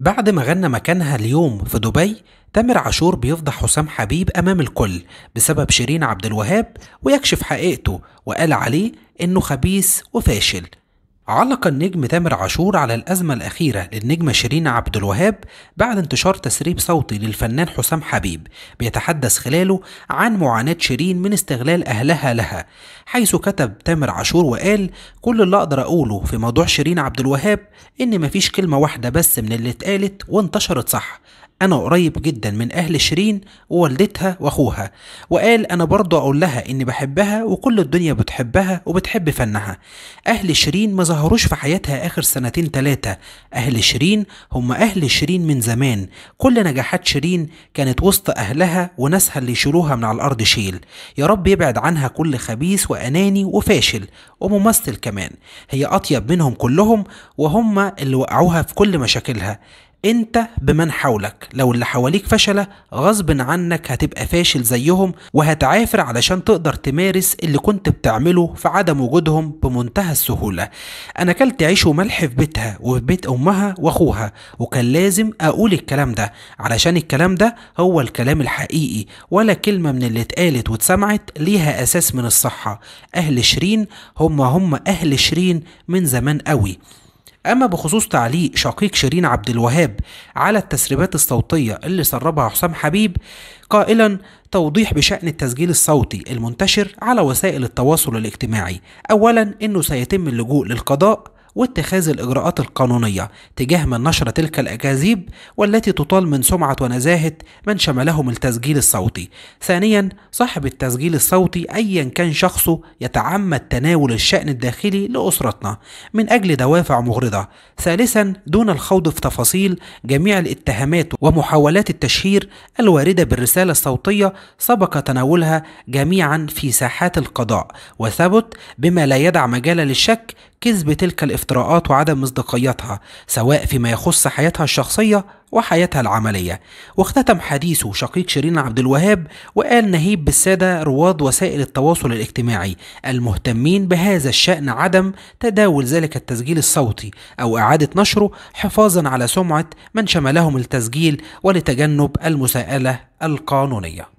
بعد ما غنى مكانها اليوم في دبي تامر عاشور بيفضح حسام حبيب أمام الكل بسبب شيرين عبد الوهاب ويكشف حقيقته وقال عليه إنه خبيث وفاشل علق النجم تامر عاشور على الأزمة الأخيرة للنجمة شيرين عبد الوهاب بعد انتشار تسريب صوتي للفنان حسام حبيب بيتحدث خلاله عن معاناة شيرين من استغلال أهلها لها حيث كتب تامر عاشور وقال كل اللي أقدر أقوله في موضوع شيرين عبد الوهاب إن مفيش كلمة واحدة بس من اللي اتقالت وانتشرت صح أنا قريب جدا من أهل شيرين ووالدتها وأخوها وقال أنا برضه أقول لها إني بحبها وكل الدنيا بتحبها وبتحب فنها أهل شيرين ما ظهروش في حياتها آخر سنتين تلاتة أهل شيرين هم أهل شيرين من زمان كل نجاحات شيرين كانت وسط أهلها وناسها اللي يشيلوها من على الأرض شيل يا رب يبعد عنها كل خبيث وأناني وفاشل وممثل كمان هي أطيب منهم كلهم وهم اللي وقعوها في كل مشاكلها انت بمن حولك لو اللي حواليك فشله غصب عنك هتبقى فاشل زيهم وهتعافر علشان تقدر تمارس اللي كنت بتعمله في عدم وجودهم بمنتهى السهوله انا اكلت عيش وملح في بيتها وفي بيت امها واخوها وكان لازم اقول الكلام ده علشان الكلام ده هو الكلام الحقيقي ولا كلمه من اللي اتقالت واتسمعت ليها اساس من الصحه اهل شيرين هم هم اهل شيرين من زمان قوي أما بخصوص تعليق شقيق شيرين عبد الوهاب على التسريبات الصوتية اللي سربها حسام حبيب قائلا توضيح بشأن التسجيل الصوتي المنتشر على وسائل التواصل الاجتماعي أولا أنه سيتم اللجوء للقضاء واتخاذ الإجراءات القانونية تجاه من نشر تلك الأكاذيب والتي تطال من سمعة ونزاهة من شملهم التسجيل الصوتي ثانيا صاحب التسجيل الصوتي أيا كان شخصه يتعمد تناول الشأن الداخلي لأسرتنا من أجل دوافع مغرضة ثالثا دون الخوض في تفاصيل جميع الاتهامات ومحاولات التشهير الواردة بالرسالة الصوتية سبق تناولها جميعا في ساحات القضاء وثبت بما لا يدع مجال للشك كذب تلك الافتراضات الافتراءات وعدم مصداقيتها سواء فيما يخص حياتها الشخصية وحياتها العملية واختتم حديثه شقيق شيرين عبد الوهاب وقال نهيب بالسادة رواد وسائل التواصل الاجتماعي المهتمين بهذا الشأن عدم تداول ذلك التسجيل الصوتي أو إعادة نشره حفاظا على سمعة من شملهم التسجيل ولتجنب المساءلة القانونية